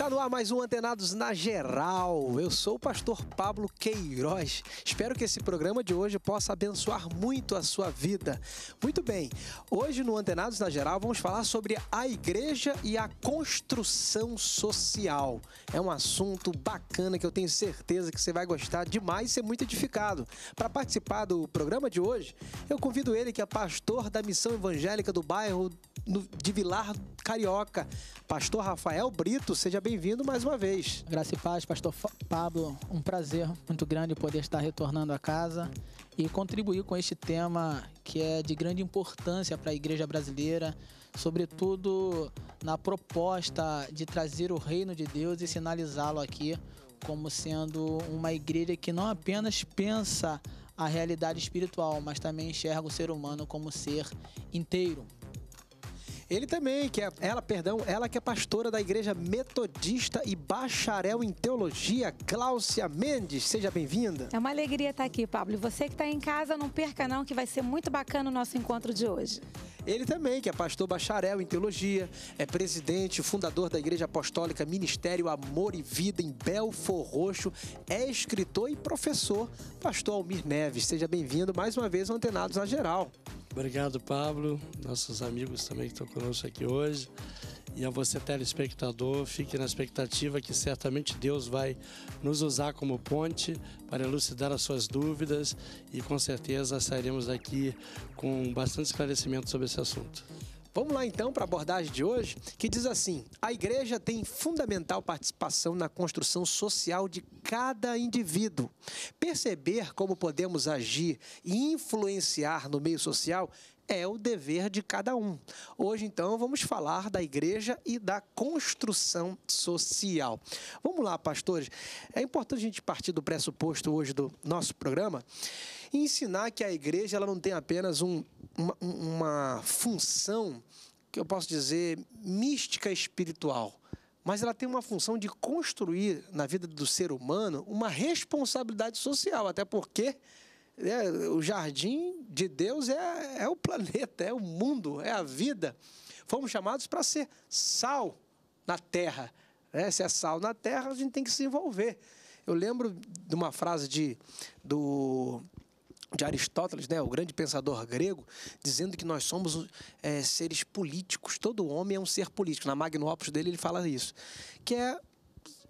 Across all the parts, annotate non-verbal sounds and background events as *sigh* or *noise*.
Tá no ar mais um Antenados na Geral. Eu sou o pastor Pablo Queiroz. Espero que esse programa de hoje possa abençoar muito a sua vida. Muito bem, hoje no Antenados na Geral vamos falar sobre a igreja e a construção social. É um assunto bacana que eu tenho certeza que você vai gostar demais e ser muito edificado. Para participar do programa de hoje, eu convido ele que é pastor da Missão Evangélica do bairro de Vilar Carioca, pastor Rafael Brito. Seja bem bem-vindo mais uma vez. Graça e paz, pastor Pablo. Um prazer muito grande poder estar retornando a casa e contribuir com este tema que é de grande importância para a igreja brasileira, sobretudo na proposta de trazer o reino de Deus e sinalizá-lo aqui como sendo uma igreja que não apenas pensa a realidade espiritual, mas também enxerga o ser humano como ser inteiro. Ele também, que é ela, perdão, ela que é pastora da Igreja Metodista e bacharel em teologia, Cláudia Mendes. Seja bem-vinda. É uma alegria estar aqui, Pablo. E você que está em casa, não perca não, que vai ser muito bacana o nosso encontro de hoje. Ele também, que é pastor bacharel em teologia, é presidente, fundador da Igreja Apostólica Ministério Amor e Vida em Belfor Roxo, é escritor e professor, pastor Almir Neves. Seja bem-vindo mais uma vez ao Antenados na Geral. Obrigado, Pablo, nossos amigos também que estão conosco aqui hoje. E a você, telespectador, fique na expectativa que certamente Deus vai nos usar como ponte para elucidar as suas dúvidas e com certeza sairemos daqui com bastante esclarecimento sobre esse assunto. Vamos lá então para a abordagem de hoje, que diz assim: a igreja tem fundamental participação na construção social de cada indivíduo. Perceber como podemos agir e influenciar no meio social é o dever de cada um. Hoje, então, vamos falar da igreja e da construção social. Vamos lá, pastores. É importante a gente partir do pressuposto hoje do nosso programa e ensinar que a igreja ela não tem apenas um, uma, uma função que eu posso dizer mística espiritual mas ela tem uma função de construir na vida do ser humano uma responsabilidade social, até porque é, o jardim de Deus é, é o planeta, é o mundo, é a vida. Fomos chamados para ser sal na terra. Né? Se é sal na terra, a gente tem que se envolver. Eu lembro de uma frase de, do, de Aristóteles, né, o grande pensador grego, dizendo que nós somos é, seres políticos. Todo homem é um ser político. Na Magno Opus dele ele fala isso, que é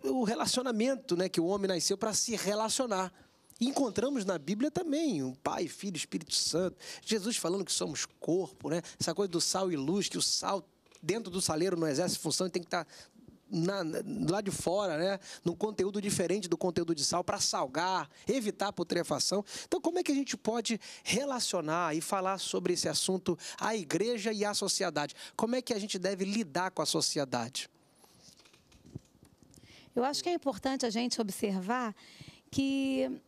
o relacionamento, né, que o homem nasceu para se relacionar. Encontramos na Bíblia também o Pai, Filho, Espírito Santo. Jesus falando que somos corpo, né? Essa coisa do sal e luz, que o sal dentro do saleiro não exerce função e tem que estar tá na, lá de fora, né? Num conteúdo diferente do conteúdo de sal, para salgar, evitar a putrefação. Então, como é que a gente pode relacionar e falar sobre esse assunto a igreja e a sociedade? Como é que a gente deve lidar com a sociedade? Eu acho que é importante a gente observar que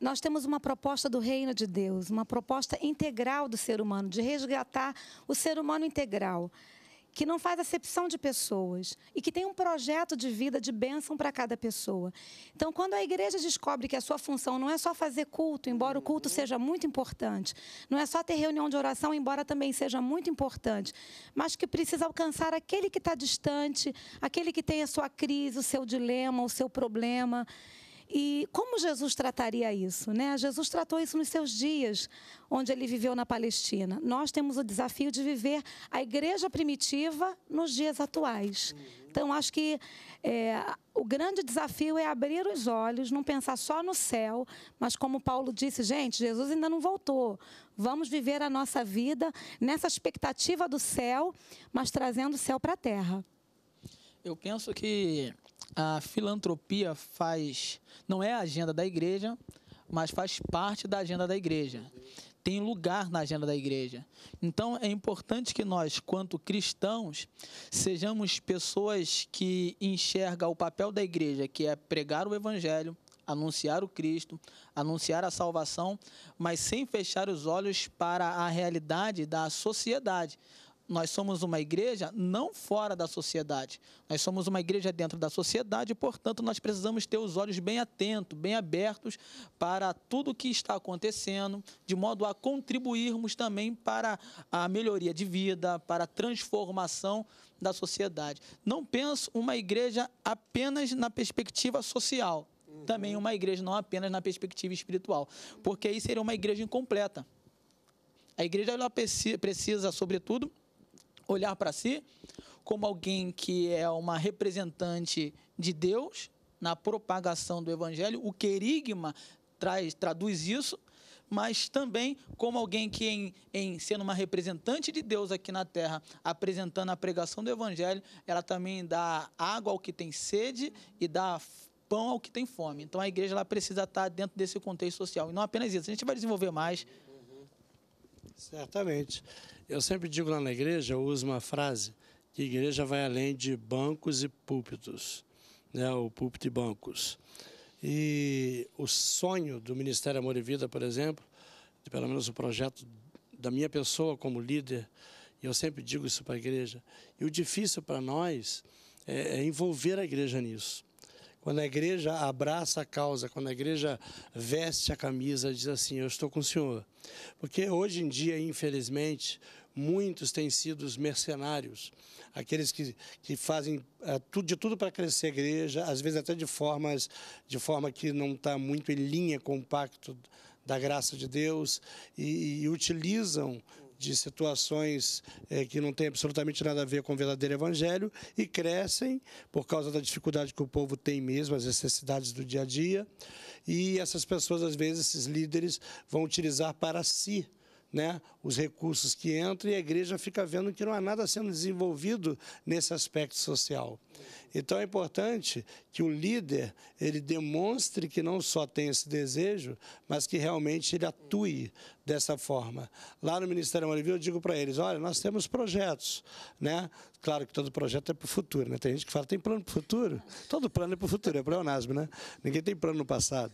nós temos uma proposta do reino de Deus, uma proposta integral do ser humano, de resgatar o ser humano integral, que não faz acepção de pessoas e que tem um projeto de vida de bênção para cada pessoa. Então, quando a igreja descobre que a sua função não é só fazer culto, embora o culto seja muito importante, não é só ter reunião de oração, embora também seja muito importante, mas que precisa alcançar aquele que está distante, aquele que tem a sua crise, o seu dilema, o seu problema. E como Jesus trataria isso? Né? Jesus tratou isso nos seus dias, onde ele viveu na Palestina. Nós temos o desafio de viver a igreja primitiva nos dias atuais. Então, acho que é, o grande desafio é abrir os olhos, não pensar só no céu, mas como Paulo disse, gente, Jesus ainda não voltou. Vamos viver a nossa vida nessa expectativa do céu, mas trazendo o céu para a terra. Eu penso que a filantropia faz não é a agenda da igreja, mas faz parte da agenda da igreja. Tem lugar na agenda da igreja. Então é importante que nós, quanto cristãos, sejamos pessoas que enxergam o papel da igreja, que é pregar o evangelho, anunciar o Cristo, anunciar a salvação, mas sem fechar os olhos para a realidade da sociedade. Nós somos uma igreja não fora da sociedade. Nós somos uma igreja dentro da sociedade, e, portanto, nós precisamos ter os olhos bem atentos, bem abertos para tudo o que está acontecendo, de modo a contribuirmos também para a melhoria de vida, para a transformação da sociedade. Não penso uma igreja apenas na perspectiva social, uhum. também uma igreja não apenas na perspectiva espiritual, porque aí seria uma igreja incompleta. A igreja ela precisa, sobretudo, olhar para si como alguém que é uma representante de Deus na propagação do evangelho. O querigma traz, traduz isso, mas também como alguém que, em, em, sendo uma representante de Deus aqui na terra, apresentando a pregação do Evangelho, ela também dá água ao que tem sede e dá pão ao que tem fome. Então a igreja ela precisa estar dentro desse contexto social. E não apenas isso, a gente vai desenvolver mais. Certamente. Eu sempre digo lá na igreja, eu uso uma frase, que igreja vai além de bancos e púlpitos, né? o púlpito e bancos. E o sonho do Ministério Amor e Vida, por exemplo, pelo menos o projeto da minha pessoa como líder, e eu sempre digo isso para a igreja, e o difícil para nós é, é envolver a igreja nisso. Quando a igreja abraça a causa, quando a igreja veste a camisa, diz assim: Eu estou com o Senhor. Porque hoje em dia, infelizmente, muitos têm sido os mercenários, aqueles que, que fazem eh, de tudo para crescer a igreja, às vezes até de formas de forma que não está muito em linha com o pacto da graça de Deus e, e utilizam de situações é, que não têm absolutamente nada a ver com o verdadeiro evangelho e crescem por causa da dificuldade que o povo tem mesmo, as necessidades do dia a dia. E essas pessoas, às vezes, esses líderes, vão utilizar para si né, os recursos que entram e a igreja fica vendo que não há nada sendo desenvolvido nesse aspecto social. Então é importante que o líder ele demonstre que não só tem esse desejo, mas que realmente ele atue dessa forma. Lá no Ministério Marivilha eu digo para eles, olha, nós temos projetos, né? Claro que todo projeto é para o futuro, né? Tem gente que fala, tem plano para o futuro? Todo plano é para o futuro, é o né? Ninguém tem plano no passado.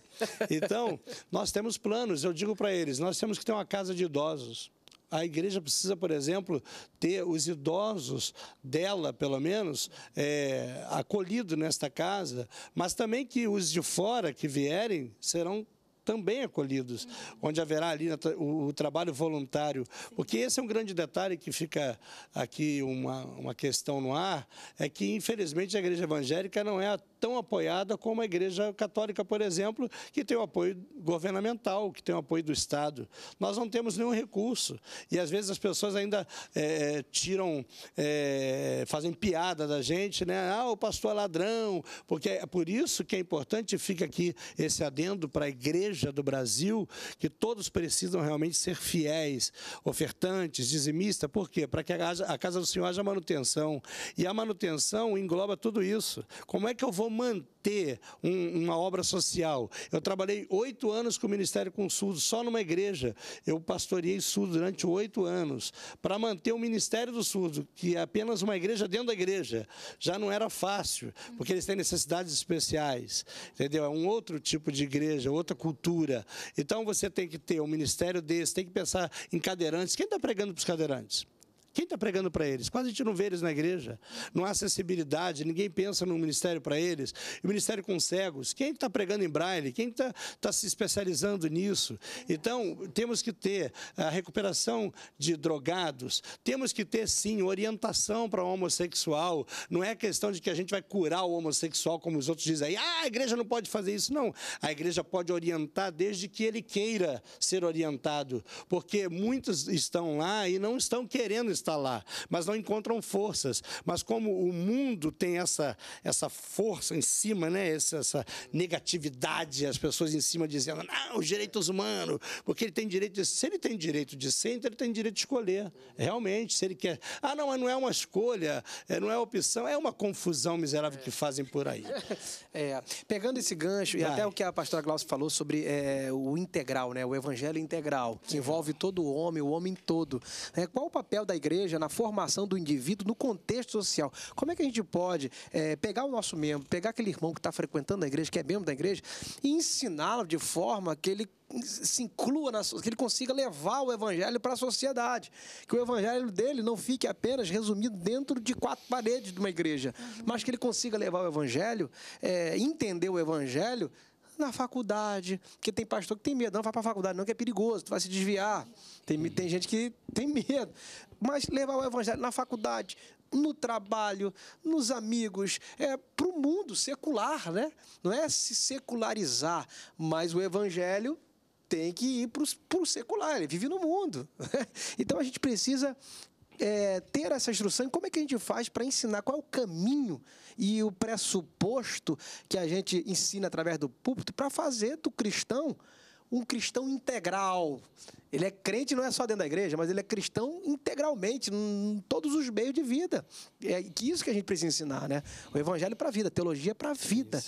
Então, nós temos planos, eu digo para eles, nós temos que ter uma casa de idosos, idosos. A igreja precisa, por exemplo, ter os idosos dela, pelo menos, é, acolhido nesta casa, mas também que os de fora que vierem serão também acolhidos, onde haverá ali o, trabalho voluntário. Porque esse é um grande detalhe que fica aqui uma, uma questão no ar, é que infelizmente a igreja evangélica não é tão apoiada como a igreja católica, por exemplo, que tem o apoio governamental, que tem o apoio do Estado. Nós não temos nenhum recurso. E às vezes as pessoas ainda é, tiram, é, fazem piada da gente, né? Ah, o pastor é ladrão, porque é por isso que é importante, fica aqui esse adendo para a igreja igreja do Brasil, que todos precisam realmente ser fiéis, ofertantes, dizimistas, por quê? Para que a casa do Senhor haja manutenção. E a manutenção engloba tudo isso. Como é que eu vou manter um, uma obra social? Eu trabalhei oito anos com o Ministério com o Sul, só numa igreja. Eu pastoreei Sul durante oito anos, para manter o Ministério do Sul, que é apenas uma igreja dentro da igreja. Já não era fácil, porque eles têm necessidades especiais, entendeu? É um outro tipo de igreja, outra cultura cultura. Então você tem que ter um ministério desse, tem que pensar em cadeirantes. Quem está pregando para os cadeirantes? Quem está pregando para eles? Quase a gente não vê eles na igreja. Não há acessibilidade, ninguém pensa no ministério para eles. O ministério com cegos. Quem está pregando em braille? Quem está tá se especializando nisso? Então, temos que ter a recuperação de drogados. Temos que ter, sim, orientação para o homossexual. Não é questão de que a gente vai curar o homossexual, como os outros dizem aí. Ah, a igreja não pode fazer isso. Não. A igreja pode orientar desde que ele queira ser orientado. Porque muitos estão lá e não estão querendo estar está lá, mas não encontram forças. Mas como o mundo tem essa, essa força em cima, né? essa, essa negatividade, as pessoas em cima dizendo, não, os direitos humanos, porque ele tem direito de se ele tem direito de ser, então ele tem direito de escolher. Realmente, se ele quer. Ah, não, mas não é uma escolha, é, não é opção, é uma confusão miserável é. que fazem por aí. É. Pegando esse gancho, e até o que a pastora Glaucia falou sobre é, o integral, né? o evangelho integral, que envolve todo o homem, o homem todo. Né, qual o papel da igreja? na formação do indivíduo no contexto social. Como é que a gente pode é, pegar o nosso membro, pegar aquele irmão que está frequentando a igreja, que é membro da igreja, e ensiná-lo de forma que ele se inclua, na, que ele consiga levar o evangelho para a sociedade. Que o evangelho dele não fique apenas resumido dentro de quatro paredes de uma igreja, uhum. mas que ele consiga levar o evangelho, é, entender o evangelho na faculdade, porque tem pastor que tem medo, não vai para faculdade, não, que é perigoso, tu vai se desviar. Tem, uhum. tem gente que tem medo. Mas levar o evangelho na faculdade, no trabalho, nos amigos, é para o mundo secular, né? Não é se secularizar, mas o evangelho tem que ir para o secular, ele vive no mundo. *laughs* Então a gente precisa é, ter essa instrução e como é que a gente faz para ensinar? Qual é o caminho e o pressuposto que a gente ensina através do púlpito para fazer do cristão um cristão integral? Ele é crente não é só dentro da igreja, mas ele é cristão integralmente, em todos os meios de vida. É isso que a gente precisa ensinar, né? O evangelho para a vida, a teologia para a vida.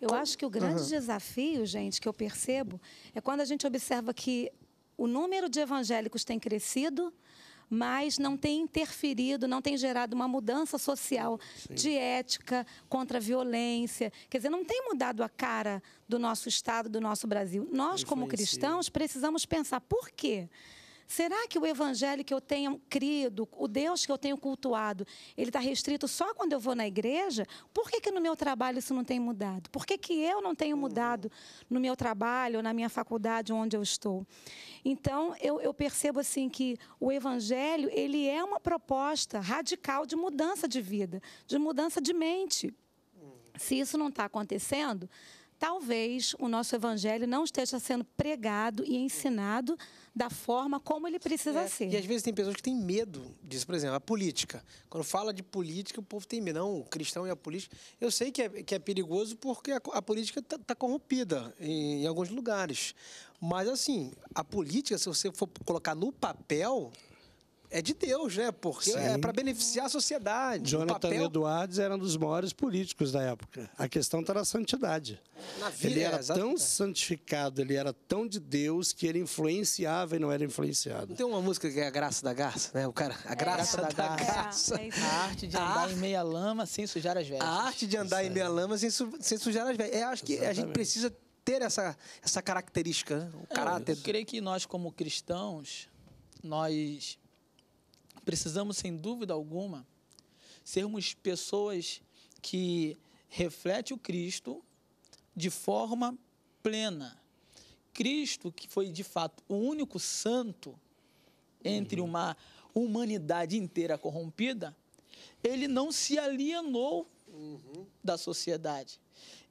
Eu acho que o grande uhum. desafio, gente, que eu percebo, é quando a gente observa que o número de evangélicos tem crescido, mas não tem interferido, não tem gerado uma mudança social Sim. de ética contra a violência. Quer dizer, não tem mudado a cara do nosso Estado, do nosso Brasil. Nós, como cristãos, precisamos pensar por quê? Será que o evangelho que eu tenho crido, o Deus que eu tenho cultuado, ele está restrito só quando eu vou na igreja? Por que, que no meu trabalho isso não tem mudado? Por que, que eu não tenho mudado no meu trabalho, na minha faculdade, onde eu estou? Então, eu, eu percebo assim que o evangelho, ele é uma proposta radical de mudança de vida, de mudança de mente. Se isso não está acontecendo, talvez o nosso evangelho não esteja sendo pregado e ensinado da forma como ele precisa é, ser. E às vezes tem pessoas que têm medo disso, por exemplo, a política. Quando fala de política, o povo tem medo. Não, o cristão e a política. Eu sei que é, que é perigoso porque a, a política está tá corrompida em, em alguns lugares. Mas, assim, a política, se você for colocar no papel, é de Deus, né? Porque é Sim. é para beneficiar a sociedade. Jonathan papel... Eduardes era um dos maiores políticos da época. A questão está na santidade. Na vida, ele era é, tão santificado, ele era tão de Deus que ele influenciava e não era influenciado. tem uma música que é a graça da garça, né? O cara, a graça, é, da, da, garça. É, a arte de andar a... em meia lama sem sujar as vestes. A arte de andar em meia lama sem, su... sem sujar as vestes. É, acho que Exatamente. a gente precisa ter essa, essa característica, né? o é, caráter. Eu creio que nós, como cristãos, nós precisamos, sem dúvida alguma, sermos pessoas que refletem o Cristo de forma plena. Cristo, que foi de fato o único santo entre uhum. uma humanidade inteira corrompida, ele não se alienou uhum. da sociedade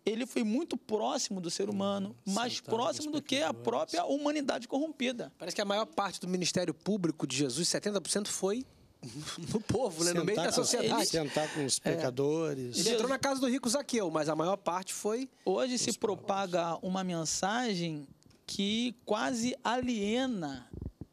ele foi muito próximo do ser humano, hum, mais próximo do que a própria humanidade corrompida. Parece que a maior parte do ministério público de Jesus, 70%, foi *laughs* no povo, né? no meio da sociedade. Com, ele, sentar com os é. pecadores. É. Ele entrou na casa do rico Zaqueu, mas a maior parte foi. Hoje se propaga povos. uma mensagem que quase aliena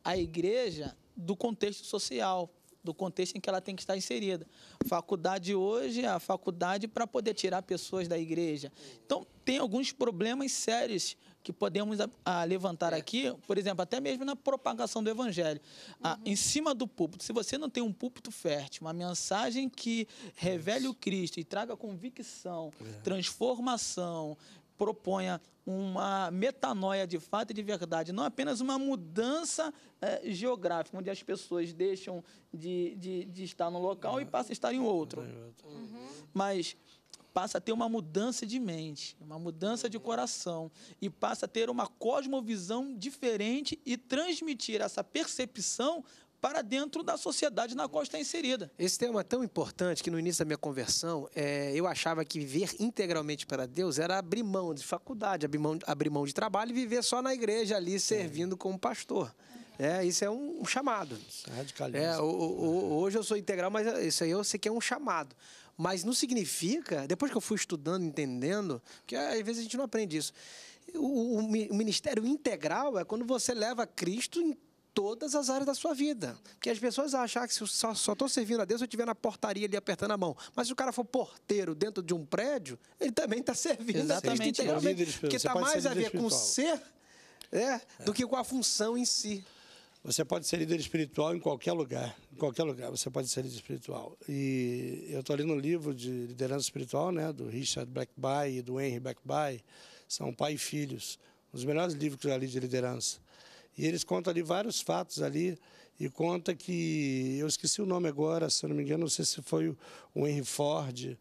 a igreja do contexto social do contexto em que ela tem que estar inserida. Faculdade hoje é a faculdade para poder tirar pessoas da igreja. Então, tem alguns problemas sérios que podemos a, a levantar é. aqui, por exemplo, até mesmo na propagação do evangelho. Ah, Em cima do púlpito, se você não tem um púlpito fértil, uma mensagem que revele o Cristo e traga convicção, é. transformação, proponha uma metanoia de fato e de verdade, não apenas uma mudança é, geográfica, onde as pessoas deixam de, de, de, estar no local e passam a estar em outro. Uhum. Mas passa a ter uma mudança de mente, uma mudança de coração e passa a ter uma cosmovisão diferente e transmitir essa percepção para dentro da sociedade na qual está inserida. Esse tema é tão importante que no início da minha conversão é, eu achava que viver integralmente para Deus era abrir mão de faculdade, abrir mão, abrir mão de trabalho e viver só na igreja ali servindo como pastor. É, isso é um, chamado. É radicalismo. É, o, o, hoje eu sou integral, mas isso aí eu sei que é um chamado. Mas não significa, depois que eu fui estudando, entendendo, porque é, às vezes a gente não aprende isso. O, o, o ministério integral é quando você leva Cristo em todas as áreas da sua vida. Porque as pessoas acham que se eu só estou servindo a Deus se eu estiver na portaria ali apertando a mão. Mas se o cara for porteiro dentro de um prédio, ele também está *laughs* servindo Exatamente. a Porque está mais a ver espiritual. com ser é, do que com a função em si. Você pode ser líder espiritual em qualquer lugar, em qualquer lugar você pode ser líder espiritual. E eu estou lendo um livro de liderança espiritual, né, do Richard Blackby e do Henry Blackby, são pai e filhos, um dos melhores livros que eu já li de liderança. E eles contam ali vários fatos ali e conta que eu esqueci o nome agora, se não me engano, não sei se foi o Henry Ford,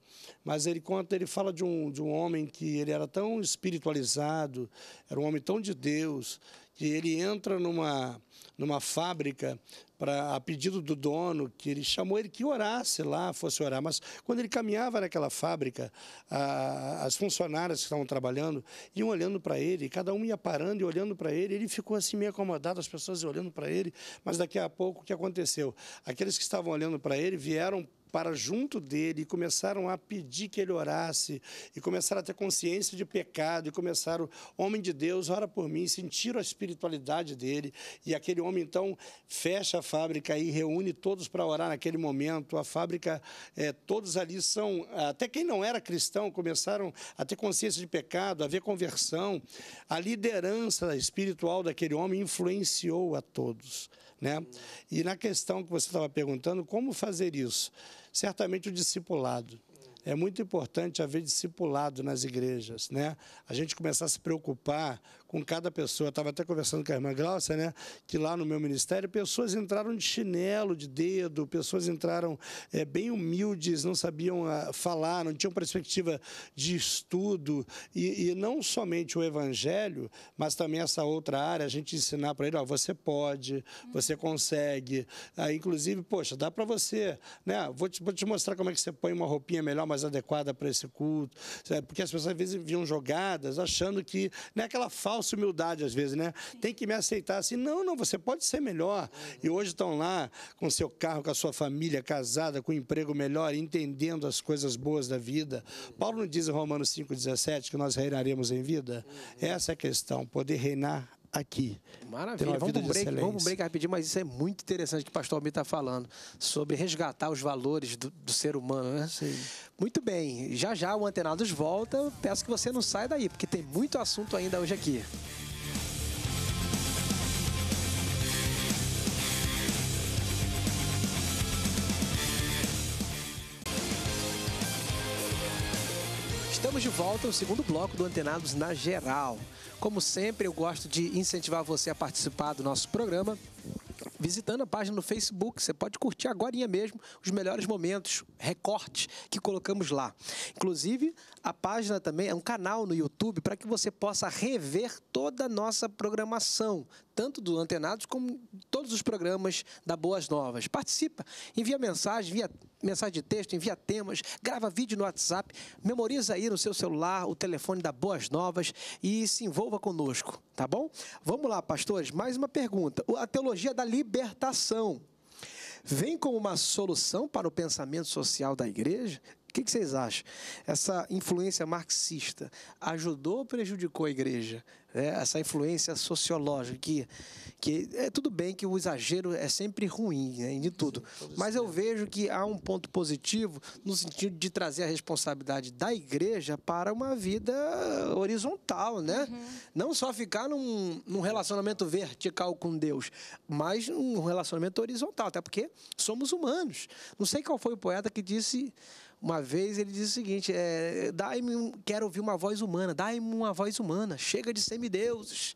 mas ele conta, ele fala de um, de um homem que ele era tão espiritualizado, era um homem tão de Deus, que ele entra numa, numa fábrica para a pedido do dono, que ele chamou ele que orasse lá, fosse orar. Mas quando ele caminhava naquela fábrica, a, as funcionárias que estavam trabalhando iam olhando para ele, cada um ia parando e olhando para ele. Ele ficou assim meio acomodado, as pessoas iam olhando para ele. Mas daqui a pouco o que aconteceu? Aqueles que estavam olhando para ele vieram para junto dele e começaram a pedir que ele orasse e começaram a ter consciência de pecado e começaram, homem de Deus, ora por mim, sentiram a espiritualidade dele e aquele homem então fecha a fábrica e reúne todos para orar naquele momento. A fábrica, é, todos ali são, até quem não era cristão, começaram a ter consciência de pecado, a ver conversão. A liderança espiritual daquele homem influenciou a todos. Né? E na questão que você estava perguntando, como fazer isso? Certamente o discipulado. É muito importante haver discipulado nas igrejas, né? A gente começar a se preocupar com cada pessoa. Estava até conversando com a irmã Glaucia, né? Que lá no meu ministério, pessoas entraram de chinelo, de dedo, pessoas entraram é, bem humildes, não sabiam a, ah, falar, não tinham perspectiva de estudo. E, e, não somente o evangelho, mas também essa outra área, a gente ensinar para ele: ó, você pode, você consegue. Ah, inclusive, poxa, dá para você, né? Vou te, vou te mostrar como é que você põe uma roupinha melhor, mais adequada para esse culto. Porque as pessoas às vezes viam jogadas achando que, né, aquela falta falsa humildade às vezes, né? Tem que me aceitar assim. Não, não, você pode ser melhor. Uhum. E hoje estão lá com seu carro, com a sua família, casada, com um emprego melhor, entendendo as coisas boas da vida. Uhum. Paulo não diz em Romanos 5,17 que nós reinaremos em vida? Uhum. Essa é a questão, poder reinar aqui. Maravilha. Vamos um break, vamos break rapidinho, mas isso é muito interessante que o pastor Almir está falando sobre resgatar os valores do, do ser humano, né? Sim. Muito bem. Já já o Antenados volta. Peço que você não saia daí, porque tem muito assunto ainda hoje aqui. Estamos de volta ao segundo bloco do Antenados na Geral. Como sempre, eu gosto de incentivar você a participar do nosso programa visitando a página no Facebook. Você pode curtir agora mesmo os melhores momentos, recortes que colocamos lá. Inclusive, a página também é um canal no YouTube para que você possa rever toda a nossa programação tanto do Antenados como todos os programas da Boas Novas. Participa, envia mensagem, envia mensagem de texto, envia temas, grava vídeo no WhatsApp, memoriza aí no seu celular o telefone da Boas Novas e se envolva conosco, tá bom? Vamos lá, pastores, mais uma pergunta. A teologia da libertação vem como uma solução para o pensamento social da igreja? O que, vocês acham? Essa influência marxista ajudou ou prejudicou a igreja? é, essa influência sociológica, que, que é tudo bem que o exagero é sempre ruim né, de tudo, mas eu vejo que há um ponto positivo no sentido de trazer a responsabilidade da igreja para uma vida horizontal, né? Uhum. Não só ficar num, num relacionamento vertical com Deus, mas num relacionamento horizontal, até porque somos humanos. Não sei qual foi o poeta que disse uma vez ele disse o seguinte: é, dai-me, quero ouvir uma voz humana, dai-me uma voz humana, chega de semideuses.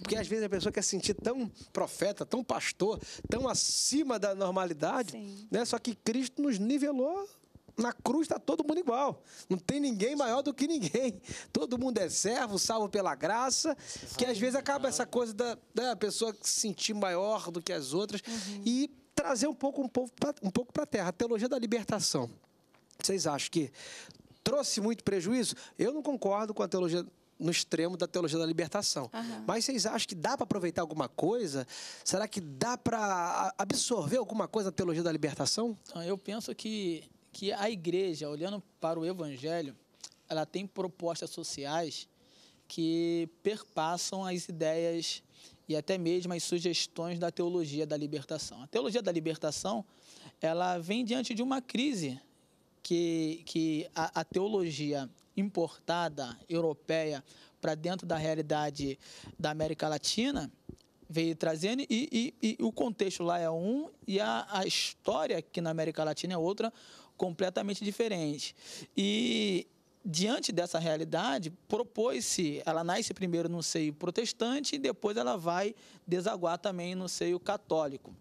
Porque às vezes a pessoa quer sentir tão profeta, tão pastor, tão acima da normalidade, Sim. né? Só que Cristo nos nivelou na cruz está todo mundo igual. Não tem ninguém maior do que ninguém. Todo mundo é servo, salvo pela graça. Que às vezes acaba essa coisa da, da pessoa se sentir maior do que as outras. Uhum. E trazer um pouco um um pouco para a terra. A teologia da libertação. Vocês acham que trouxe muito prejuízo? Eu não concordo com a teologia no extremo da teologia da libertação. Uhum. Mas vocês acham que dá para aproveitar alguma coisa? Será que dá para absorver alguma coisa da teologia da libertação? Ah, eu penso que, que a igreja, olhando para o evangelho, ela tem propostas sociais que perpassam as ideias e até mesmo as sugestões da teologia da libertação. A teologia da libertação, ela vem diante de uma crise que, que a, a teologia importada europeia para dentro da realidade da América Latina veio trazendo e, e, e, o contexto lá é um e a, a história aqui na América Latina é outra completamente diferente e diante dessa realidade propôs-se ela nasce primeiro no seio protestante e depois ela vai desaguar também no seio católico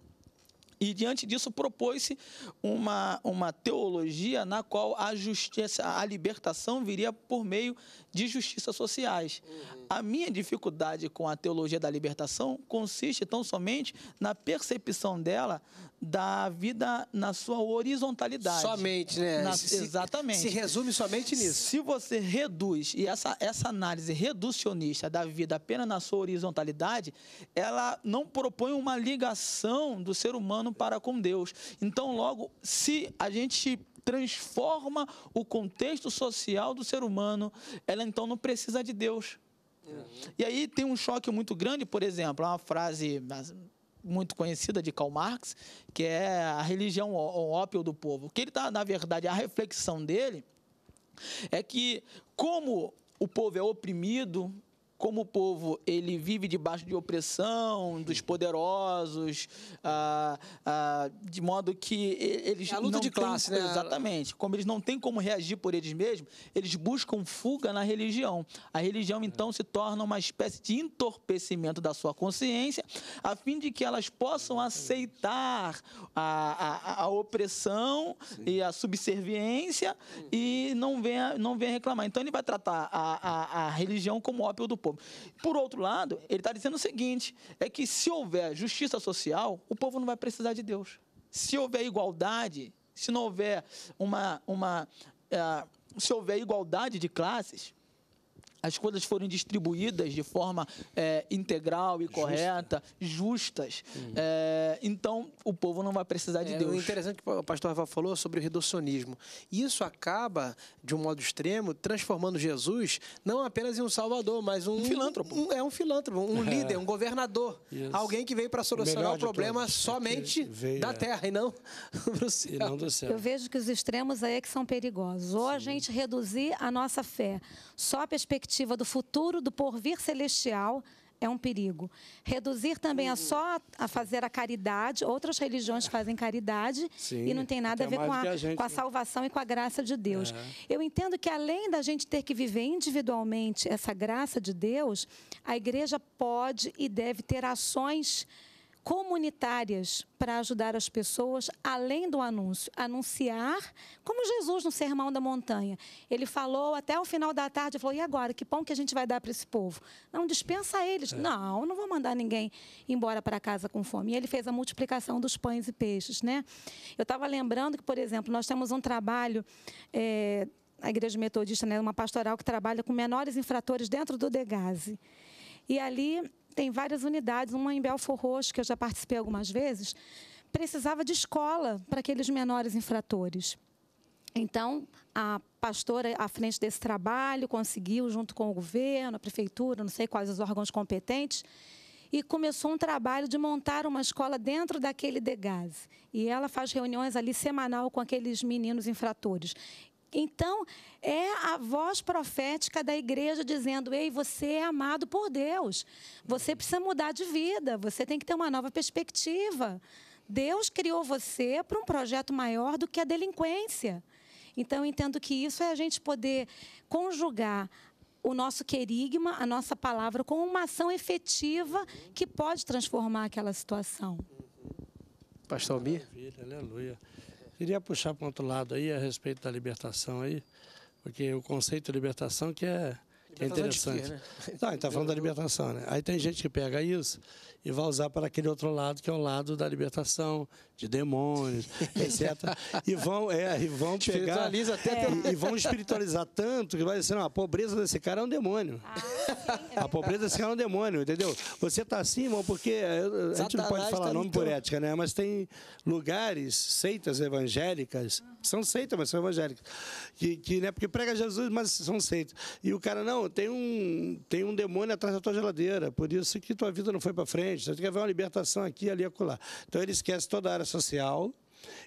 e diante disso propôs-se uma, uma teologia na qual a justiça, a libertação viria por meio de justiças sociais. Uhum. A minha dificuldade com a teologia da libertação consiste tão somente na percepção dela da vida na sua horizontalidade. Somente, né? Na, se, exatamente. Se resume somente nisso. Se você reduz, e essa, essa análise reducionista da vida apenas na sua horizontalidade, ela não propõe uma ligação do ser humano para com Deus. Então, logo, se a gente transforma o contexto social do ser humano, ela então não precisa de Deus. Uhum. E aí tem um choque muito grande, por exemplo, uma frase muito conhecida de Karl Marx, que é a religião, o ópio do povo. Que ele está, na verdade, a reflexão dele é que como o povo é oprimido, como o povo ele vive debaixo de opressão dos uhum. poderosos, ah, ah, de modo que eles é a luta não de classe, têm, né? exatamente, como eles não têm como reagir por eles mesmos, eles buscam fuga na religião. A religião é. então se torna uma espécie de entorpecimento da sua consciência, a fim de que elas possam aceitar a, a, a opressão Sim. e a subserviência e uhum. não venha não venha reclamar. Então ele vai tratar a, a, a religião como ópio do povo povo. Por outro lado, ele está dizendo o seguinte: é que se houver justiça social, o povo não vai precisar de Deus. Se houver igualdade, se não houver uma. uma ah, se houver igualdade de classes, as coisas forem distribuídas de forma é, integral e Justa. correta, justas, hum. é, então o povo não vai precisar de é, Deus. É interessante que o pastor Rafael falou sobre o reducionismo. Isso acaba, de um modo extremo, transformando Jesus não apenas em um salvador, mas um, um filântropo. Um, é um filântropo, um é. líder, um governador. Alguém que veio para solucionar o, o problema todos. É somente veio, da é. terra e não, *laughs* e não do céu. Eu vejo que os extremos aí é que são perigosos. Ou Sim. a gente reduzir a nossa fé só a perspectiva do futuro, do porvir celestial, é um perigo. Reduzir também uhum. a só a fazer a caridade, outras religiões fazem caridade Sim, e não tem nada a ver com a, a gente, com a, né? salvação e com a graça de Deus. Uhum. Eu entendo que além da gente ter que viver individualmente essa graça de Deus, a igreja pode e deve ter ações comunitárias para ajudar as pessoas, além do anúncio. Anunciar, como Jesus no Sermão da Montanha. Ele falou até o final da tarde, falou, e agora, que pão que a gente vai dar para esse povo? Não, dispensa eles. É. Não, não vou mandar ninguém embora para casa com fome. E ele fez a multiplicação dos pães e peixes, né? Eu estava lembrando que, por exemplo, nós temos um trabalho... É, a Igreja Metodista, né, uma pastoral que trabalha com menores infratores dentro do DEGASE. E ali tem várias unidades, uma em Belfor Roxo, que eu já participei algumas vezes, precisava de escola para aqueles menores infratores. Então, a pastora, à frente desse trabalho, conseguiu, junto com o governo, a prefeitura, não sei quais os órgãos competentes, e começou um trabalho de montar uma escola dentro daquele degaze. E ela faz reuniões ali semanal com aqueles meninos infratores. Então, é a voz profética da igreja dizendo: ei, você é amado por Deus, você precisa mudar de vida, você tem que ter uma nova perspectiva. Deus criou você para um projeto maior do que a delinquência. Então, eu entendo que isso é a gente poder conjugar o nosso querigma, a nossa palavra, com uma ação efetiva que pode transformar aquela situação. Pastor Almir? Aleluia. Queria puxar para outro lado aí a respeito da libertação aí, porque o conceito de libertação que é é interessante. Que, né? está falando da libertação, né? Aí tem gente que pega isso e vai usar para aquele outro lado, que é o lado da libertação, de demônios, *laughs* etc. e vão, é, e vão pegar. Até é. e, vão espiritualizar tanto que vai dizer, não, a pobreza desse cara é um demônio. Ah, é a pobreza desse cara é um demônio, entendeu? Você está assim, irmão, porque eh, a gente Satanás não pode falar tá nome por ética, né? Mas tem lugares, seitas evangélicas, são seitas, mas são evangélicas, que, que né, porque prega Jesus, mas são seitas. E o cara, não, tem, um, tem um demônio atrás da tua geladeira, por isso que tua vida não foi para frente. Você tem que haver uma libertação aqui, ali, acolá. Então ele esquece toda a área social,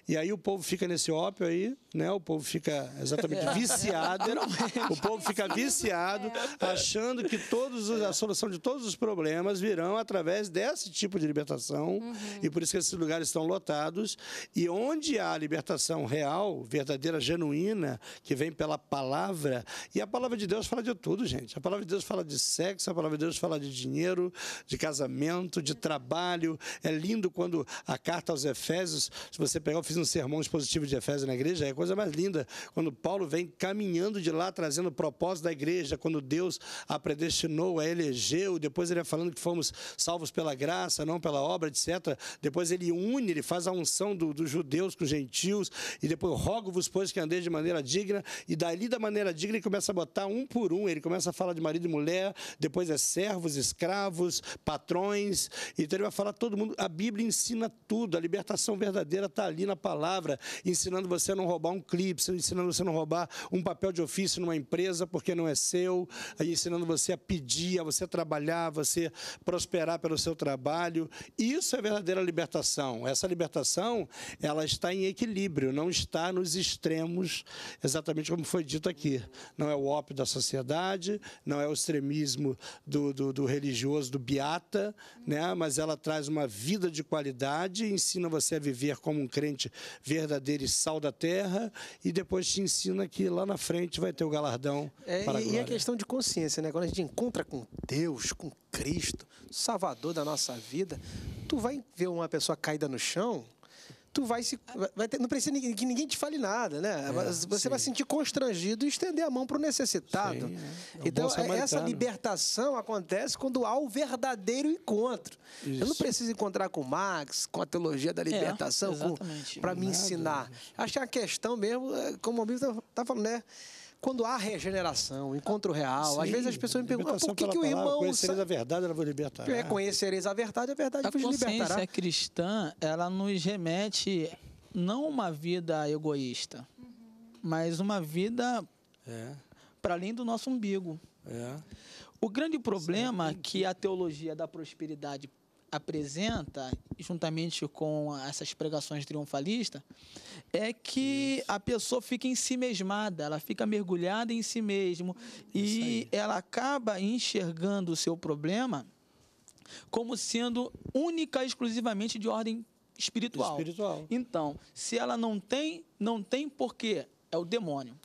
e aí o povo fica nesse ópio aí, né? O povo fica exatamente *laughs* viciado. É o povo fica viciado, né? achando que todos os, a solução de todos os problemas virão através desse tipo de libertação. Uhum. E por isso que esses lugares estão lotados. E onde há libertação real, verdadeira, genuína, que vem pela palavra, e a palavra de Deus fala de tudo, gente. A palavra de Deus fala de sexo, a palavra de Deus fala de dinheiro, de casamento, de trabalho. É lindo quando a carta aos Efésios, se você pegar, eu fiz um sermão expositivo de Efésios na igreja, é a coisa mais linda. Quando Paulo vem caminhando de lá, trazendo o propósito da igreja, quando Deus a predestinou, a elegeu, depois ele é falando que fomos salvos pela graça, não pela obra, etc. Depois ele une, ele faz a unção dos do judeus com os gentios, e depois rogo-vos, pois, que andeis de maneira digna, e dali da maneira digna ele começa a botar um por um, ele começa a falar de marido e mulher, depois é servos, escravos, patrões, então ele vai falar todo mundo, a Bíblia ensina tudo, a libertação verdadeira está ali na palavra, ensinando você a não roubar um clipe, ensinando você a não roubar um papel de ofício numa empresa porque não é seu, ensinando você a pedir, a você trabalhar, a você prosperar pelo seu trabalho. Isso é verdadeira libertação. Essa libertação, ela está em equilíbrio, não está nos extremos, exatamente como foi dito aqui. Não é o ópio da sociedade, não é o extremismo do, do, do religioso, do beata, né? mas ela traz uma vida de qualidade, ensina você a viver como um crente crente verdadeiro e sal da terra, e depois te ensina que lá na frente vai ter o galardão. É, para e, e a questão de consciência, né? Quando a gente encontra com Deus, com Cristo, Salvador da nossa vida, tu vai ver uma pessoa caída no chão, tu vai se. Vai ter, não precisa que ninguém te fale nada, né? É, você sim. vai se sentir constrangido e estender a mão para o necessitado. Sim, né? é. Então, é então, essa libertação acontece quando há o verdadeiro encontro. Isso. Eu não preciso encontrar com Marx, com a teologia da é, libertação, para me ensinar. Acho que é a questão mesmo, é, como o amigo está falando, né? quando há regeneração, encontro real, Sim, às vezes as pessoas me perguntam por que, que o irmão. Conhecereis a verdade, ela vos libertará. É, conhecereis a verdade, a verdade a vos libertará. A consciência cristã, ela nos remete não uma vida egoísta, uhum. mas uma vida é. para além do nosso umbigo. É. O grande problema Sim. que a teologia da prosperidade apresenta, juntamente com essas pregações triunfalistas, é que Isso. a pessoa fica em si mesmada, ela fica mergulhada em si mesmo e ela acaba enxergando o seu problema como sendo única e exclusivamente de ordem espiritual. espiritual. Então, se ela não tem, não tem porquê, é o demônio.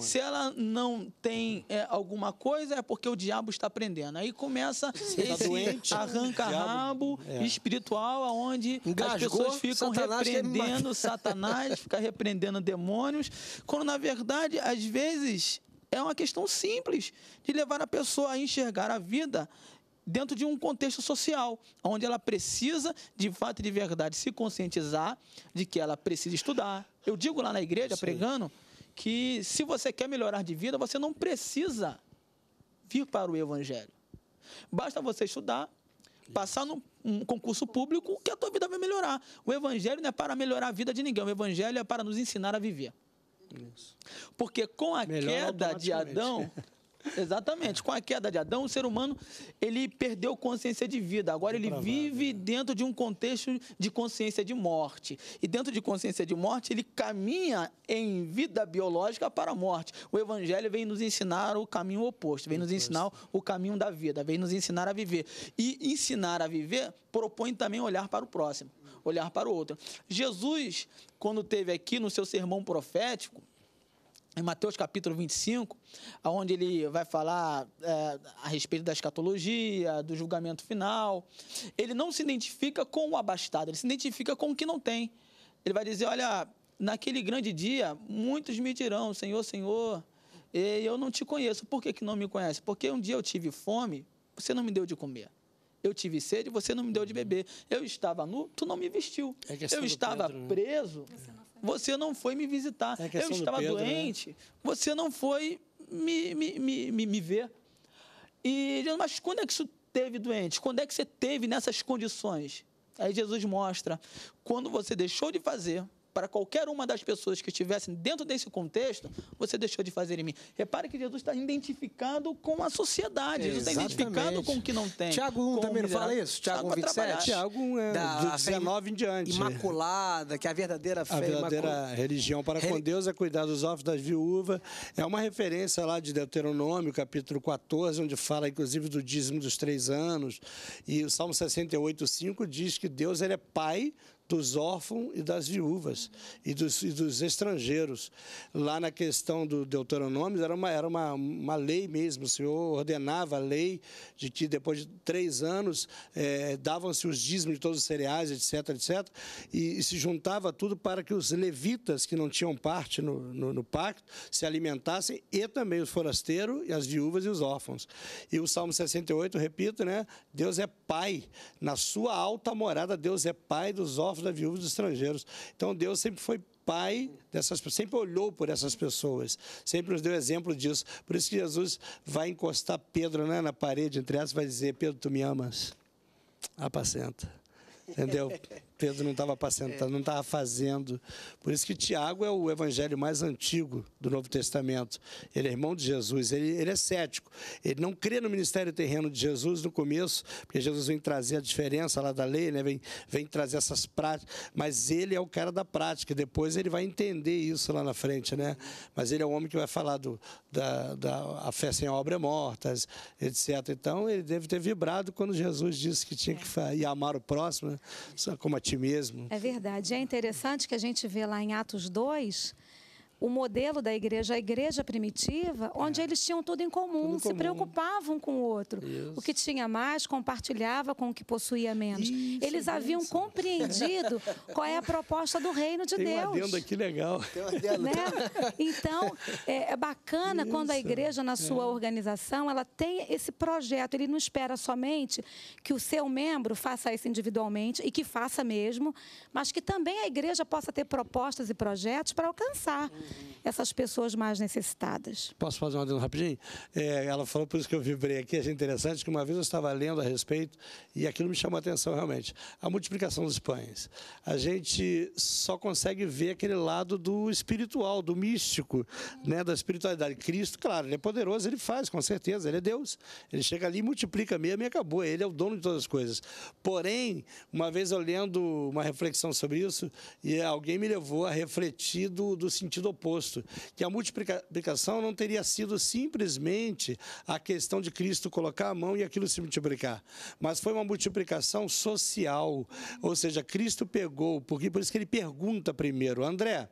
Se ela não tem é, alguma coisa, é porque o diabo está prendendo. Aí começa Você tá esse tá arranca-rabo é. espiritual, aonde as pessoas ficam Satanás repreendendo Satanás, fica repreendendo demônios, quando na verdade, às vezes, é uma questão simples de levar a pessoa a enxergar a vida dentro de um contexto social, onde ela precisa, de fato e de verdade, se conscientizar de que ela precisa estudar. Eu digo lá na igreja, pregando, que se você quer melhorar de vida, você não precisa vir para o Evangelho. Basta você estudar, passar num um concurso público, que a tua vida vai melhorar. O Evangelho não é para melhorar a vida de ninguém, o Evangelho é para nos ensinar a viver. Isso. Porque com a Melhor queda de Adão, *laughs* Exatamente. Com a queda de Adão, o ser humano ele perdeu consciência de vida. Agora ele vive né? dentro de um contexto de consciência de morte. E dentro de consciência de morte, ele caminha em vida biológica para a morte. O evangelho vem nos ensinar o caminho oposto, vem nos ensinar o caminho da vida, vem nos ensinar a viver. E ensinar a viver propõe também olhar para o próximo, olhar para o outro. Jesus, quando teve aqui no seu sermão profético, em Mateus capítulo 25, onde ele vai falar é, a respeito da escatologia, do julgamento final, ele não se identifica com o abastado, ele se identifica com o que não tem. Ele vai dizer: Olha, naquele grande dia, muitos me dirão: Senhor, Senhor, eu não te conheço. Por que, que não me conhece? Porque um dia eu tive fome, você não me deu de comer. Eu tive sede, você não me deu de beber. Eu estava nu, tu não me vestiu. É eu estava Pedro, né? preso, né? Você não foi me visitar. É, é eu estava Pedro, né? doente. Né? Você não foi me, me, me, me, me ver. E, mas quando é que isso teve doente? Quando é que você teve nessas condições? Aí Jesus mostra. Quando você deixou de fazer para qualquer uma das pessoas que estivessem dentro desse contexto, você deixou de fazer em mim. Repare que Jesus está identificado com a sociedade, Jesus está identificado com o que não tem. Tiago 1 também não fala isso? Tiago 1, 27? Tiago 1 é da, 19 em diante. Imaculada, que é a verdadeira fé. A verdadeira imacul... religião para com Deus é cuidar dos órfãos das viúvas. É uma referência lá de Deuteronômio, capítulo 14, onde fala inclusive do dízimo dos três anos. E o Salmo 68, 5 diz que Deus ele é pai dos órfãos e das viúvas e dos, e dos estrangeiros. Lá na questão do Deuteronômio, era, uma, era uma, uma lei mesmo, o Senhor ordenava a lei de que depois de três anos é, davam-se os dízimos de todos os cereais, etc, etc, e, e, se juntava tudo para que os levitas, que não tinham parte no, no, no pacto, se alimentassem, e também os forasteiros, e as viúvas e os órfãos. E o Salmo 68, repito, né, Deus é pai, na sua alta morada, Deus é pai dos órfãos órfãos, da né, viúva dos estrangeiros. Então Deus sempre foi pai dessas pessoas, sempre olhou por essas pessoas, sempre nos deu exemplo disso. Por isso que Jesus vai encostar Pedro né, na parede, entre aspas, vai dizer: Pedro, tu me amas? Apacenta. Entendeu? *laughs* Pedro não estava apacentando, não estava fazendo. Por isso que Tiago é o evangelho mais antigo do Novo Testamento. Ele é irmão de Jesus, ele, ele é cético. Ele não crê no ministério terreno de Jesus no começo, porque Jesus vem trazer a diferença lá da lei, né? vem, vem trazer essas práticas, mas ele é o cara da prática. Depois ele vai entender isso lá na frente, né? Mas ele é o homem que vai falar do, da, da a fé sem obra é morta, etc. Então ele deve ter vibrado quando Jesus disse que tinha que amar o próximo, né? como a mesmo. É verdade. É interessante que a gente vê lá em Atos 2 o modelo da igreja, a igreja primitiva, é. onde é. eles tinham tudo em comum, tudo se comum. preocupavam com o outro. Isso. O que tinha mais compartilhava com o que possuía menos. Isso, eles haviam compreendido *laughs* qual é a proposta do reino de Tem Deus. Tem um que legal. né? Então, é, é bacana quando a igreja, na sua é. organização, ela tem esse projeto. Ele não espera somente que o seu membro faça isso individualmente, e que faça mesmo, mas que também a igreja possa ter propostas e projetos para alcançar essas pessoas mais necessitadas. Posso fazer uma adendo rapidinho? É, ela falou, por isso que eu vibrei aqui, achei interessante, que uma vez eu estava lendo a respeito e aquilo me chamou a atenção realmente. A multiplicação dos pães. A gente só consegue ver aquele lado do espiritual, do místico, né, da espiritualidade. Cristo, claro, ele é poderoso, ele faz, com certeza, ele é Deus. Ele chega ali, multiplica mesmo e acabou. Ele é o dono de todas as coisas. Porém, uma vez eu lendo uma reflexão sobre isso, e alguém me levou a refletir do, do sentido oposto, que a multiplicação não teria sido simplesmente a questão de Cristo colocar a mão e aquilo se multiplicar, mas foi uma multiplicação social, ou seja, Cristo pegou, porque por isso que ele pergunta primeiro, André,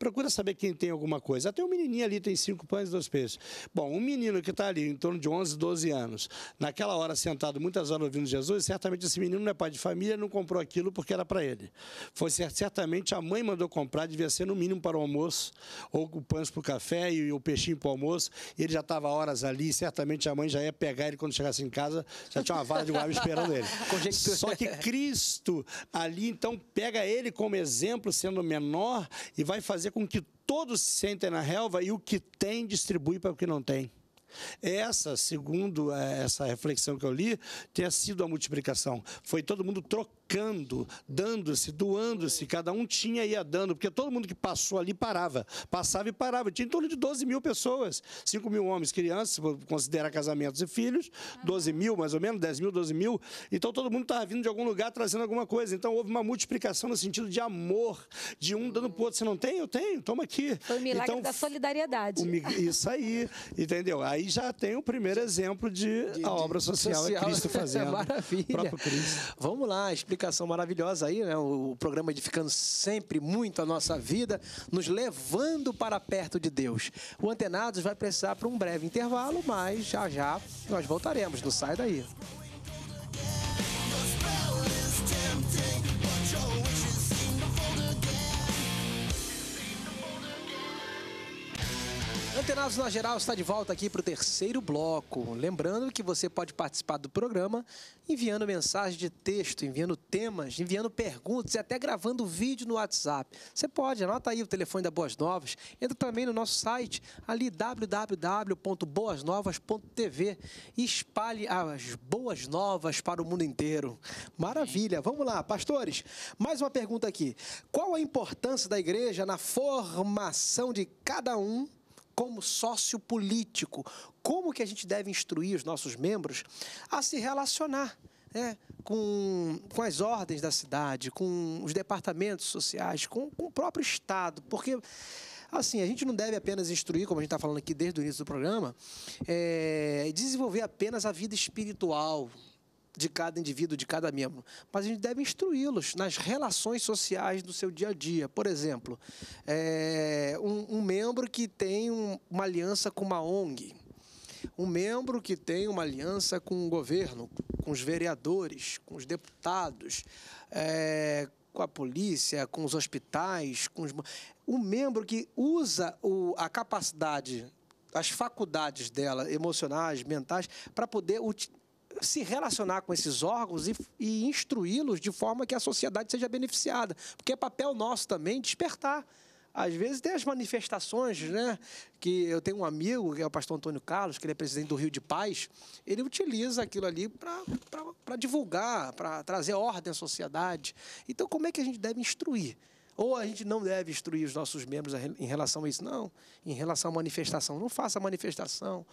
procura saber quem tem alguma coisa. Até um menininho ali tem cinco pães e dois peixes. Bom, um menino que está ali em torno de 11, 12 anos, naquela hora sentado, muitas horas ouvindo Jesus, certamente esse menino não é pai de família, não comprou aquilo porque era para ele. Foi certamente a mãe mandou comprar, devia ser no mínimo para o almoço, ou o pães para o café e o peixinho para o almoço. Ele já estava horas ali, certamente a mãe já ia pegar ele quando chegasse em casa, já tinha uma vara de guarda esperando ele. *laughs* Só que Cristo ali então pega ele como exemplo, sendo menor, e vai fazer fazer com que todos se sentem na relva e o que tem distribui para o que não tem. Essa, segundo eh, essa reflexão que eu li, tenha sido a multiplicação. Foi todo mundo trocando trocando, dando-se, doando-se, cada um tinha ia dando, porque todo mundo que passou ali parava, passava e parava. Tinha em torno de 12 mil pessoas, 5 mil homens, crianças, se considerar casamentos e filhos, 12 mil mais ou menos, 10 mil, 12 mil. Então todo mundo estava vindo de algum lugar trazendo alguma coisa. Então houve uma multiplicação no sentido de amor, de um dando para o outro. Você não tem? Eu tenho, toma aqui. Foi o milagre então, da solidariedade. O, isso aí, entendeu? Aí já tem o primeiro exemplo de, de a obra social, é social é Cristo fazendo. *laughs* É maravilha. próprio Cristo. Vamos lá, explica publicação maravilhosa aí, né? O, o programa edificando sempre muito a nossa vida, nos levando para perto de Deus. O Antenados vai precisar para um breve intervalo, mas já já nós voltaremos. Não sai daí. Antenados na Geral está de volta aqui para o terceiro bloco. Lembrando que você pode participar do programa enviando mensagem de texto, enviando temas, enviando perguntas e até gravando vídeo no WhatsApp. Você pode, anota aí o telefone da Boas Novas. Entra também no nosso site, ali www.boasnovas.tv e espalhe as boas novas para o mundo inteiro. Maravilha! Vamos lá, pastores. Mais uma pergunta aqui. Qual a importância da igreja na formação de cada um como sócio político, como que a gente deve instruir os nossos membros a se relacionar né, com, com as ordens da cidade, com os departamentos sociais, com, com o próprio Estado, porque assim, a gente não deve apenas instruir, como a gente está falando aqui desde o início do programa, é, desenvolver apenas a vida espiritual, de cada indivíduo, de cada membro, mas a gente deve instruí-los nas relações sociais do seu dia a dia. Por exemplo, é, um, um, membro que tem um, uma aliança com uma ONG, um membro que tem uma aliança com o governo, com os vereadores, com os deputados, é, com a polícia, com os hospitais, com os... um membro que usa o, a capacidade as faculdades dela, emocionais, mentais, para poder se relacionar com esses órgãos e, e instruí-los de forma que a sociedade seja beneficiada. Porque é papel nosso também despertar. Às vezes tem as manifestações, né? Que eu tenho um amigo, que é o pastor Antônio Carlos, que ele é presidente do Rio de Paz, ele utiliza aquilo ali para divulgar, para trazer ordem à sociedade. Então, como é que a gente deve instruir? Ou a gente não deve instruir os nossos membros em relação a isso? Não. Em relação à manifestação, não faça manifestação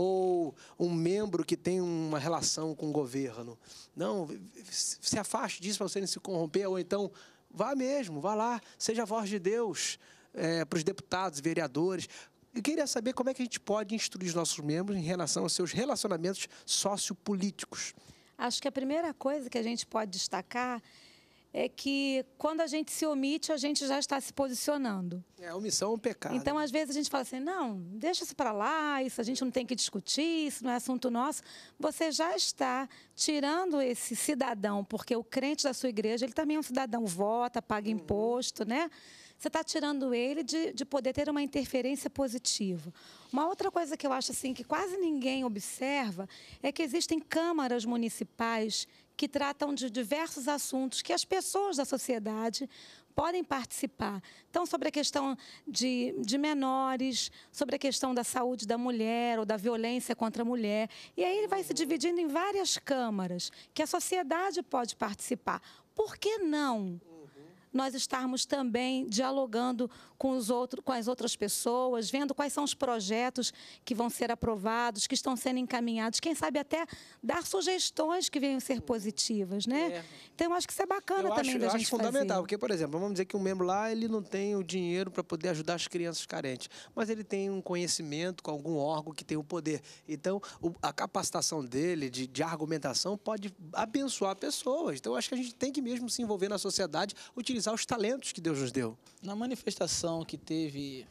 ou um membro que tem uma relação com o governo. Não, se afaste disso para você não se corromper, ou então vá mesmo, vá lá, seja a voz de Deus é, para os deputados, vereadores. Eu queria saber como é que a gente pode instruir os nossos membros em relação aos seus relacionamentos sociopolíticos. Acho que a primeira coisa que a gente pode destacar é que quando a gente se omite, a gente já está se posicionando. É, omissão é um pecado. Então, né? às vezes, a gente fala assim: não, deixa isso para lá, isso a gente não tem que discutir, isso não é assunto nosso. Você já está tirando esse cidadão, porque o crente da sua igreja, ele também é um cidadão, vota, paga uhum. imposto, né? Você está tirando ele de, de poder ter uma interferência positiva. Uma outra coisa que eu acho assim que quase ninguém observa é que existem câmaras municipais que tratam de diversos assuntos que as pessoas da sociedade podem participar. Então, sobre a questão de, de menores, sobre a questão da saúde da mulher ou da violência contra a mulher. E aí ele vai se dividindo em várias câmaras que a sociedade pode participar. Por que não? nós estarmos também dialogando com, os outro, com as outras pessoas, vendo quais são os projetos que vão ser aprovados, que estão sendo encaminhados, quem sabe até dar sugestões que venham ser positivas, né? É. Então, eu acho que isso é bacana eu também acho, da eu gente acho fundamental, fazer. porque, por exemplo, vamos dizer que um membro lá, ele não tem o dinheiro para poder ajudar as crianças carentes, mas ele tem um conhecimento com algum órgão que tem o poder. Então, o, a capacitação dele de, de argumentação pode abençoar pessoas. Então, eu acho que a gente tem que mesmo se envolver na sociedade, utilizando utilizar os talentos que Deus nos deu. Na manifestação que teve,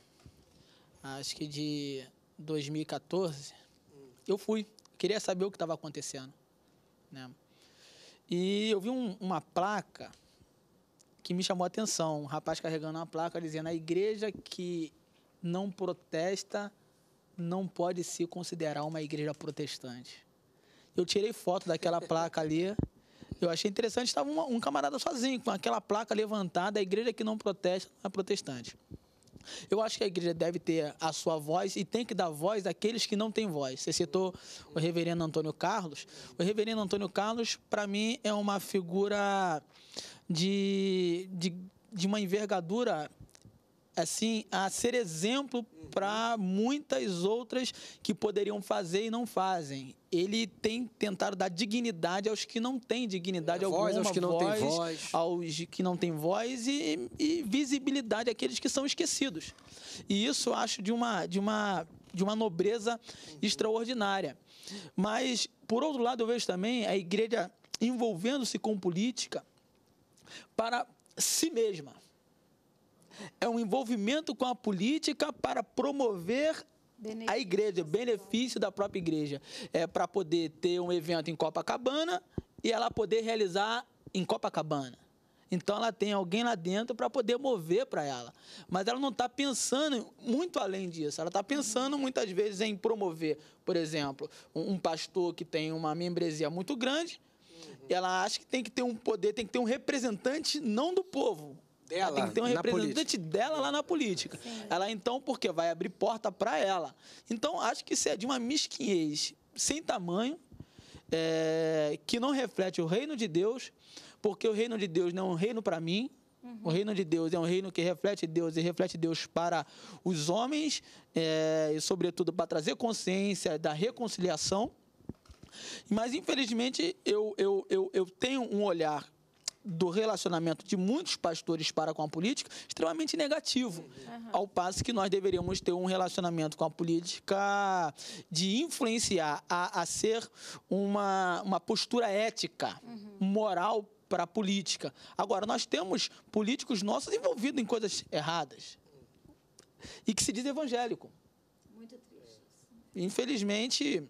acho que de 2014, eu fui. Queria saber o que estava acontecendo. Né? E eu vi um, uma placa que me chamou a atenção. Um rapaz carregando uma placa dizendo: a igreja que não protesta não pode se considerar uma igreja protestante. Eu tirei foto daquela placa ali eu achei interessante, estava um, um, camarada sozinho, com aquela placa levantada, a igreja que não protesta não é protestante. Eu acho que a igreja deve ter a sua voz e tem que dar voz àqueles que não têm voz. Você citou o reverendo Antônio Carlos. O reverendo Antônio Carlos, para mim, é uma figura de, de, de uma envergadura assim, a ser exemplo para muitas outras que poderiam fazer e não fazem. Ele tem tentado dar dignidade aos que não têm dignidade é, alguma, voz, aos que não têm voz, aos que não têm voz e, e visibilidade àqueles que são esquecidos. E isso eu acho de uma, de uma, de uma nobreza uhum. extraordinária. Mas, por outro lado, eu vejo também a igreja envolvendo-se com política para si mesma é um envolvimento com a política para promover benefício. a igreja, benefício da própria igreja. É para poder ter um evento em Copacabana e ela poder realizar em Copacabana. Então ela tem alguém lá dentro para poder mover para ela. Mas ela não está pensando muito além disso. Ela está pensando uhum. muitas vezes em promover, por exemplo, um pastor que tem uma membresia muito grande. Uhum. Ela acha que tem que ter um poder, tem que ter um representante não do povo, dela. Ela tem que ter um representante dela lá na política. Sim. Ela então, porque vai abrir porta para ela. Então, acho que isso é de uma mesquinhez sem tamanho, é, que não reflete o reino de Deus, porque o reino de Deus não é um reino para mim, uhum. o reino de Deus é um reino que reflete Deus e reflete Deus para os homens é, e, sobretudo, para trazer consciência da reconciliação. Mas, infelizmente, eu, eu, eu, eu tenho um olhar do relacionamento de muitos pastores para com a política extremamente negativo. Uhum. Ao passo que nós deveríamos ter um relacionamento com a política de influenciar a, a ser uma, uma postura ética, uhum. moral para a política. Agora, nós temos políticos nossos envolvidos em coisas erradas e que se diz evangélico. Muito triste. Infelizmente,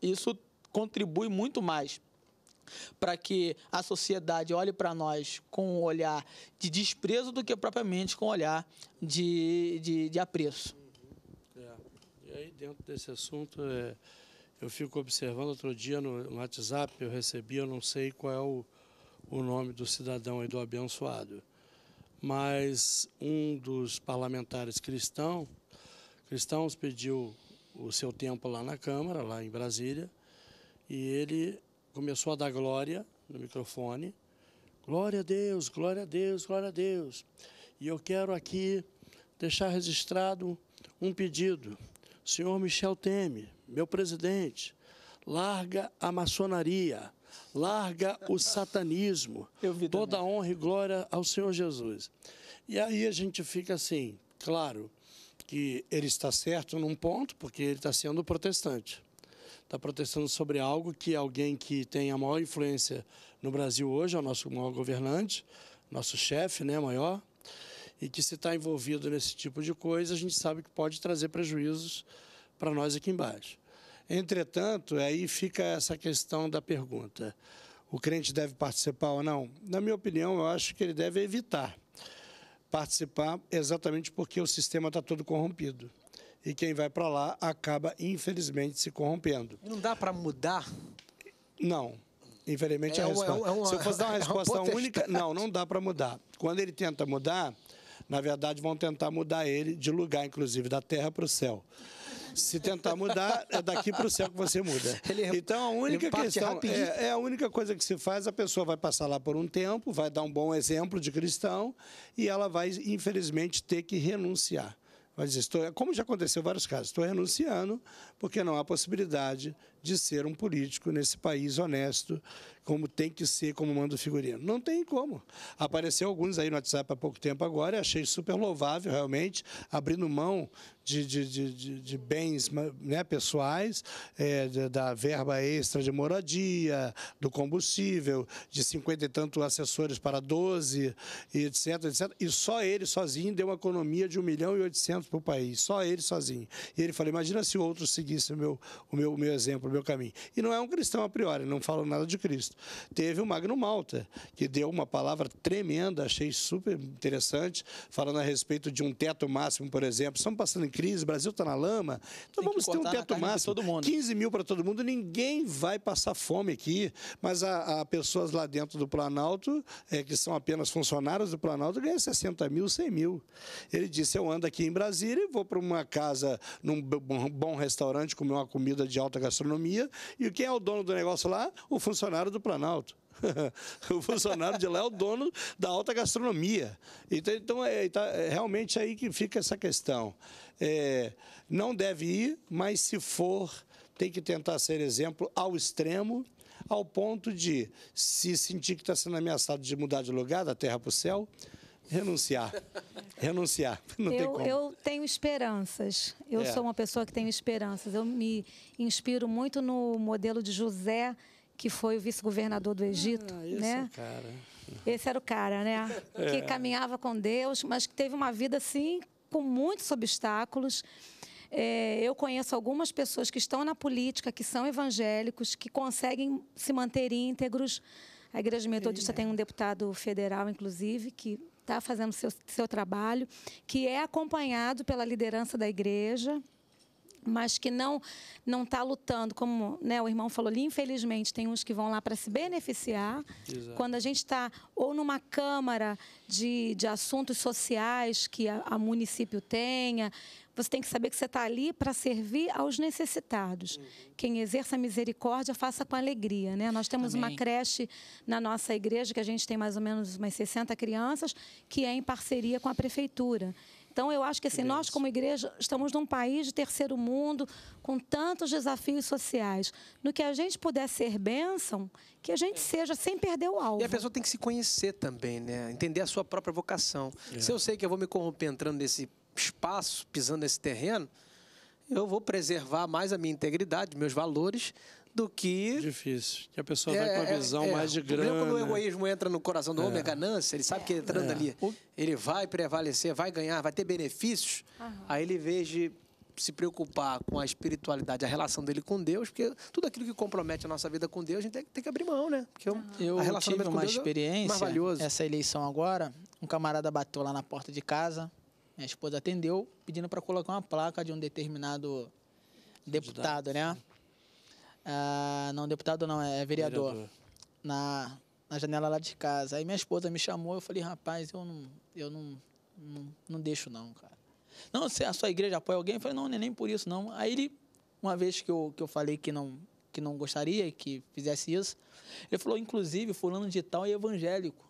isso contribui muito mais para que a sociedade olhe para nós com um olhar de desprezo do que propriamente com um olhar de, de, de apreço. Uhum. É. E aí, dentro desse assunto, é, eu fico observando, outro dia no, WhatsApp eu recebi, eu não sei qual é o, o nome do cidadão aí, do abençoado, mas um dos parlamentares cristão, cristãos pediu o seu tempo lá na Câmara, lá em Brasília, e ele começou a dar glória no microfone. Glória a Deus, glória a Deus, glória a Deus. E eu quero aqui deixar registrado um pedido. Senhor Michel Temer, meu presidente, larga a maçonaria, larga o satanismo. *laughs* Toda a honra e glória ao Senhor Jesus. E aí a gente fica assim, claro, que ele está certo num ponto, porque ele está sendo protestante está protestando sobre algo que alguém que tem a maior influência no Brasil hoje, é o nosso maior governante, nosso chefe né, maior, e que se está envolvido nesse tipo de coisa, a gente sabe que pode trazer prejuízos para nós aqui embaixo. Entretanto, aí fica essa questão da pergunta: o crente deve participar ou não? Na minha opinião, eu acho que ele deve evitar participar exatamente porque o sistema está todo corrompido e quem vai para lá acaba, infelizmente, se corrompendo. Não dá para mudar? Não. Infelizmente, é, a é resposta. É, é, uma, se eu fosse dar uma *laughs* é resposta uma única, não, não dá para mudar. Quando ele tenta mudar, na verdade, vão tentar mudar ele de lugar, inclusive, da terra para o céu. Se tentar mudar, é daqui para o céu que você muda. *laughs* Ele, então, a única questão é, é, a única coisa que se faz, a pessoa vai passar lá por um tempo, vai dar um bom exemplo de cristão e ela vai, infelizmente, ter que renunciar mas estou, como já aconteceu em vários casos, estou renunciando porque não há possibilidade de ser um político nesse país honesto, como tem que ser, como manda o figurino. Não tem como. Apareceu alguns aí no WhatsApp há pouco tempo agora, achei super louvável, realmente, abrindo mão de, de, de, de bens né, pessoais, é, da verba extra de moradia, do combustível, de cinquenta e tanto assessores para 12, etc, etc. E só ele sozinho deu uma economia de 1 milhão e 800 para o país, só ele sozinho. E ele falou, imagina se outros seguissem o meu, o meu, o meu exemplo o meu caminho. E não é um cristão a priori, não falo nada de Cristo. Teve o Magno Malta, que deu uma palavra tremenda, achei super interessante, falando a respeito de um teto máximo, por exemplo. Estamos passando em crise, o Brasil está na lama, então Tem vamos ter um teto máximo, todo mundo. 15 mil para todo mundo, ninguém vai passar fome aqui. Mas há, há pessoas lá dentro do Planalto, é, que são apenas funcionários do Planalto, ganham 60 mil, 100 mil. Ele disse, eu ando aqui em Brasília e vou para uma casa, num bom restaurante, comer uma comida de alta gastronomia, economia. E quem é o dono do negócio lá? O funcionário do Planalto. *laughs* o funcionário de lá é o dono da alta gastronomia. Então, então é, tá, é realmente aí que fica essa questão. É, não deve ir, mas se for, tem que tentar ser exemplo ao extremo, ao ponto de, se sentir que está sendo ameaçado de mudar de lugar, da terra para o céu, Renunciar. Renunciar. *laughs* Não eu, tem como. eu tenho esperanças. Eu é. sou uma pessoa que tenho esperanças. Eu me inspiro muito no modelo de José, que foi o vice-governador do Egito. Ah, esse né? é o cara. Esse era o cara, né? *laughs* É. Que caminhava com Deus, mas que teve uma vida assim com muitos obstáculos. É, eu conheço algumas pessoas que estão na política, que são evangélicos, que conseguem se manter íntegros. A Igreja Metodista tem um deputado federal, inclusive, que está fazendo seu, seu trabalho, que é acompanhado pela liderança da igreja, mas que não não está lutando, como né, o irmão falou ali, infelizmente tem uns que vão lá para se beneficiar. Exato. Quando a gente está ou numa câmara de, de assuntos sociais que a, a município tenha, você tem que saber que você está ali para servir aos necessitados. Uhum. Quem exerce a misericórdia, faça com alegria. Né? Nós temos Amém. uma creche na nossa igreja, que a gente tem mais ou menos umas 60 crianças, que é em parceria com a prefeitura. Então, eu acho que assim, nós, como igreja, estamos num país de terceiro mundo, com tantos desafios sociais. No que a gente puder ser bênção, que a gente é. seja sem perder o alvo. E a pessoa tem que se conhecer também, né? Entender a sua própria vocação. É. Se eu sei que eu vou me corromper entrando nesse espaço, pisando nesse terreno, eu vou preservar mais a minha integridade, meus valores, do que. Difícil. Que a pessoa é, vai com a é, visão é, mais de grande. Quando o egoísmo entra no coração do é. homem, é. a ganância, ele sabe que entrando é. ali, ele vai prevalecer, vai ganhar, vai ter benefícios. Uhum. Aí ele veja se preocupar com a espiritualidade, a relação dele com Deus, porque tudo aquilo que compromete a nossa vida com Deus, a gente tem, que abrir mão, né? Porque uhum. eu, a relação com uma Deus experiência, é mais valioso. essa eleição agora, um camarada bateu lá na porta de casa, minha esposa atendeu pedindo para colocar uma placa de um determinado deputado, né? Ah, não, deputado não, é vereador. vereador. Na, na janela lá de casa. Aí minha esposa me chamou, eu falei, rapaz, eu não, eu não, não, não deixo não, cara. Não, se a sua igreja apoia alguém? Eu falei, não, não é nem por isso não. Aí ele, uma vez que eu, que eu falei que não, que não gostaria que fizesse isso, ele falou, inclusive, fulano de tal é evangélico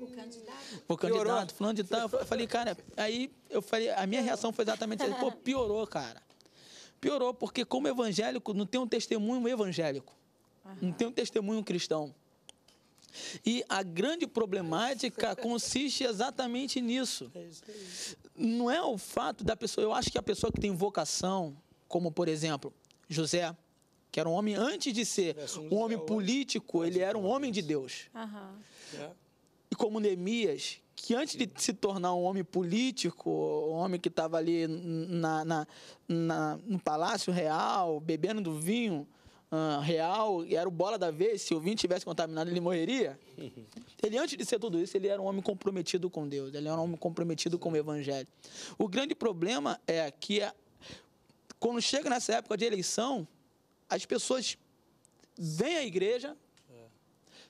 o candidato. O candidato, piorou. fulano de tal. Eu falei, cara, aí eu falei, a minha reação foi exatamente assim, pô, piorou, cara. Piorou, porque como evangélico, não tem um testemunho evangélico. Aham. Não tem um testemunho cristão. E a grande problemática *laughs* consiste exatamente nisso. É não é o fato da pessoa. Eu acho que a pessoa que tem vocação, como por exemplo, José, que era um homem antes de ser um homem político, ele era um homem de Deus. E como Neemias, que antes de se tornar um homem político, um homem que estava ali na, na, na, no Palácio Real, bebendo do vinho uh, real, e era o bola da vez, se o vinho tivesse contaminado, ele morreria. *laughs* Ele, antes de ser tudo isso, ele era um homem comprometido com Deus, ele era um homem comprometido com o Evangelho. O grande problema é que, a, é, quando chega nessa época de eleição, as pessoas vêm à igreja,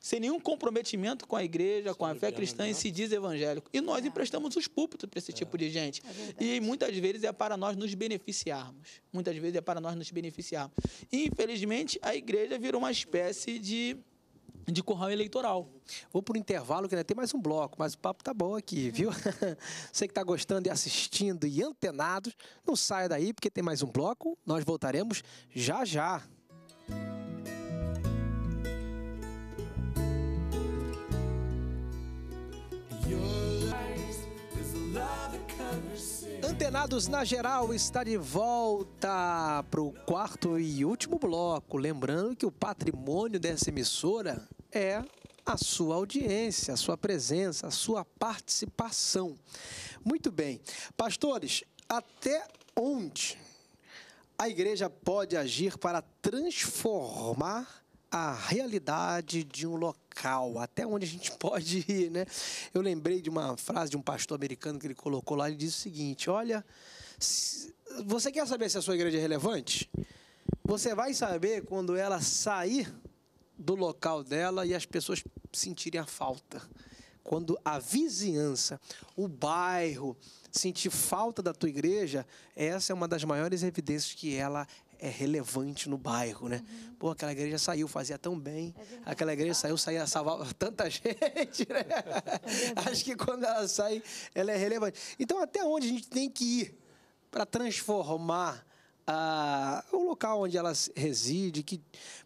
sem nenhum comprometimento com a igreja, com a fé cristã e né? se diz evangélico. E nós é. emprestamos os púlpitos para esse tipo de é. gente. É e muitas vezes é para nós nos beneficiarmos. Muitas vezes é para nós nos beneficiarmos. E, infelizmente, a igreja virou uma espécie de de corral eleitoral. Vou para o intervalo, que ainda tem mais um bloco, mas o papo tá bom aqui, viu? *laughs* Você que está gostando e assistindo e antenados, não saia daí, porque tem mais um bloco. Nós voltaremos já já. Antenados na geral está de volta para o quarto e último bloco. Lembrando que o patrimônio dessa emissora é a sua audiência, a sua presença, a sua participação. Muito bem. Pastores, até onde a igreja pode agir para transformar a realidade de um local, até onde a gente *laughs* pode ir, né? Eu lembrei de uma frase de um pastor americano que ele colocou lá, ele disse o seguinte: "Olha, você quer saber se a sua igreja é relevante? Você vai saber quando ela sair do local dela e as pessoas sentirem a falta. Quando a vizinhança, o bairro sentir falta da tua igreja, essa é uma das maiores evidências que ela é relevante no bairro, né? Uhum. Pô, aquela igreja saiu, fazia tão bem. É aquela igreja saiu, saía, salvava *laughs* tanta gente, né? É Acho que quando ela sai, ela é relevante. Então, até onde a gente tem que ir para transformar a, ah, o local onde ela reside? Que,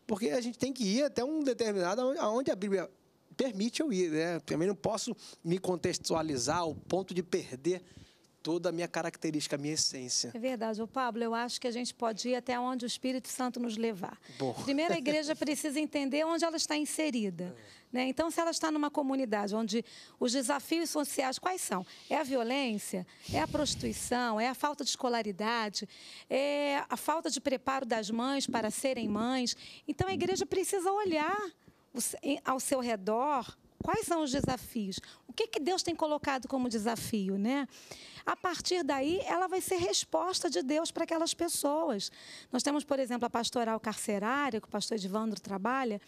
porque a gente tem que ir até um determinado, aonde a Bíblia permite eu ir, né? Também não posso me contextualizar ao ponto de perder toda a minha característica, a minha essência. É verdade. O Pablo, eu acho que a gente pode ir até onde o Espírito Santo nos levar. Bom. Primeiro, a igreja *laughs* precisa entender onde ela está inserida. É. Né? Então, se ela está numa comunidade onde os desafios sociais quais são? É a violência? É a prostituição? É a falta de escolaridade? É a falta de preparo das mães para serem mães? Então, a igreja precisa olhar ao seu redor Quais são os desafios? O que, que Deus tem colocado como desafio, né? A partir daí, ela vai ser resposta de Deus para aquelas pessoas. Nós temos, por exemplo, a pastoral carcerária, que o pastor Evandro trabalha,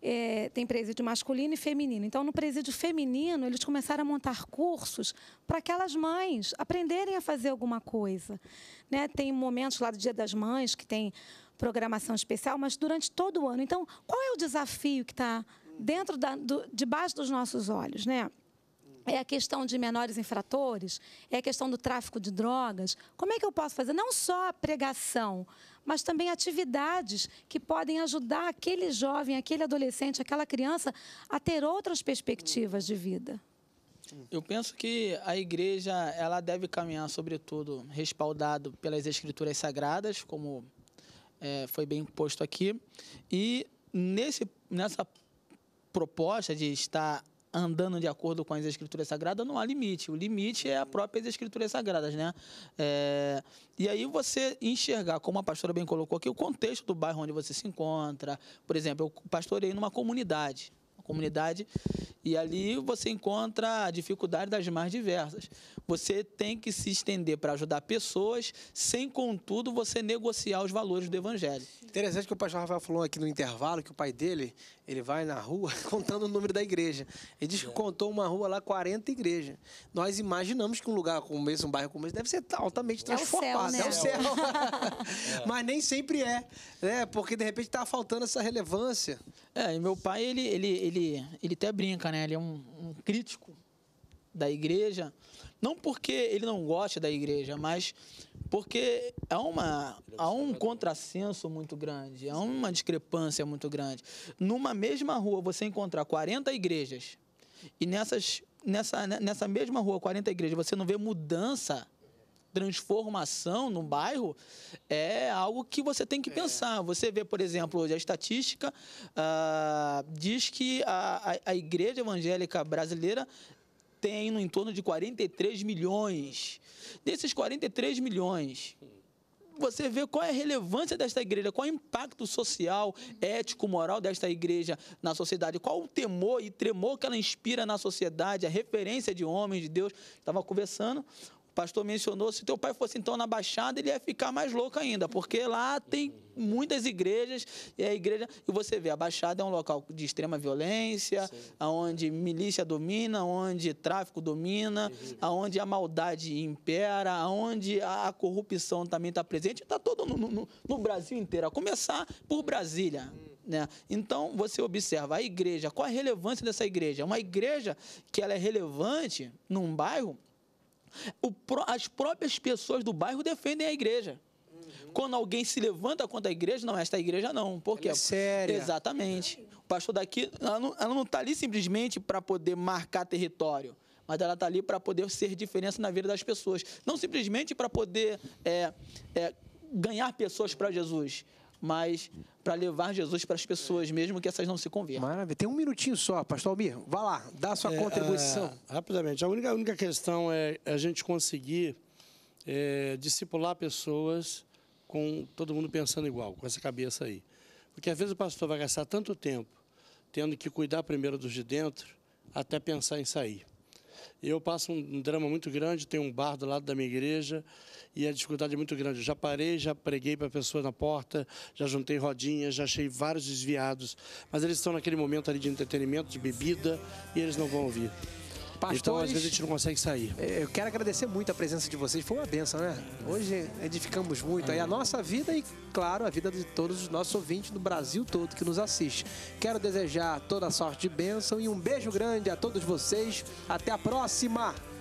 é, tem presídio masculino e feminino. Então, no presídio feminino, eles começaram a montar cursos para aquelas mães aprenderem a fazer alguma coisa. Né? Tem momentos lá do Dia das Mães que tem programação especial, mas durante todo o ano. Então, qual é o desafio que está dentro da, do, debaixo dos nossos olhos, né? é a questão de menores infratores, é a questão do tráfico de drogas. Como é que eu posso fazer não só a pregação, mas também atividades que podem ajudar aquele jovem, aquele adolescente, aquela criança a ter outras perspectivas de vida? Eu penso que a igreja ela deve caminhar, sobretudo, respaldado pelas escrituras sagradas, como é, foi bem posto aqui, e nesse, nessa proposta de estar andando de acordo com as escrituras sagradas, não há limite. O limite é a própria escrituras sagradas, né? É... e aí você enxergar, como a pastora bem colocou aqui, o contexto do bairro onde você se encontra. Por exemplo, eu pastorei numa comunidade comunidade. E ali você encontra a dificuldade das mais diversas. Você tem que se estender para ajudar pessoas, sem, contudo, você negociar os valores do evangelho. Interessante que o pastor Rafael falou aqui no intervalo que o pai dele, ele vai na rua *laughs* contando o número da igreja. Ele diz que é. contou uma rua lá, 40 igrejas. Nós imaginamos que um lugar como esse, um bairro como esse, deve ser altamente transformado. É o céu. Né? É o céu. É, *laughs* é. Mas nem sempre é, né? porque de repente está faltando essa relevância. É, meu pai, ele, ele, ele, ele até brinca, né? Ele é um, um crítico da igreja. Não porque ele não gosta da igreja, mas porque há, uma, há um contrassenso muito grande, há uma discrepância muito grande. Numa mesma rua, você encontrar 40 igrejas e nessas, nessa, nessa mesma rua, 40 igrejas, você não vê mudança transformação no bairro é algo que você tem que é. pensar. Você vê, por exemplo, hoje a estatística ah, diz que a, a, a igreja evangélica brasileira tem no entorno de 43 milhões. Desses 43 milhões, você vê qual é a relevância desta igreja, qual é o impacto social, ético, moral desta igreja na sociedade, qual o temor e tremor que ela inspira na sociedade, a referência de homens de Deus. Estava conversando pastor mencionou, se teu pai fosse então na Baixada, ele ia ficar mais louco ainda, porque lá tem muitas igrejas, e a igreja, e você vê, a Baixada é um local de extrema violência, onde milícia domina, onde tráfico domina, onde a maldade impera, onde a, corrupção também está presente, está todo no, no, no, Brasil inteiro, a começar por Brasília. Hum. Né? Então, você observa a igreja, qual a relevância dessa igreja? É uma igreja que ela é relevante num bairro, o, as próprias pessoas do bairro defendem a igreja. Uhum. Quando alguém se levanta contra a igreja, não, esta igreja não. Por quê? é séria. Exatamente. O pastor daqui, ela não está ali simplesmente para poder marcar território, mas ela está ali para poder ser diferença na vida das pessoas. Não simplesmente para poder é, é, ganhar pessoas para Jesus, mas para levar Jesus para as pessoas, mesmo que essas não se convertam. Maravilha. Tem um minutinho só, pastor Almir. Vá lá, dá a sua é, contribuição. É, rapidamente. A única, a única questão é a gente conseguir é, discipular pessoas com todo mundo pensando igual, com essa cabeça aí. Porque às vezes o pastor vai gastar tanto tempo tendo que cuidar primeiro dos de dentro até pensar em sair. Eu passo um drama muito grande, tenho um bar do lado da minha igreja e a dificuldade é muito grande. Eu já parei, já preguei para a pessoa na porta, já juntei rodinhas, já achei vários desviados, mas eles estão naquele momento ali de entretenimento, de bebida e eles não vão ouvir. Pastores, então, às vezes, a gente não consegue sair. É, eu quero agradecer muito a presença de vocês. Foi uma benção, né? Hoje edificamos muito aí a nossa vida e, claro, a vida de todos os nossos ouvintes do Brasil todo que nos assiste. Quero desejar toda sorte de bênção e um beijo grande a todos vocês. Até a próxima!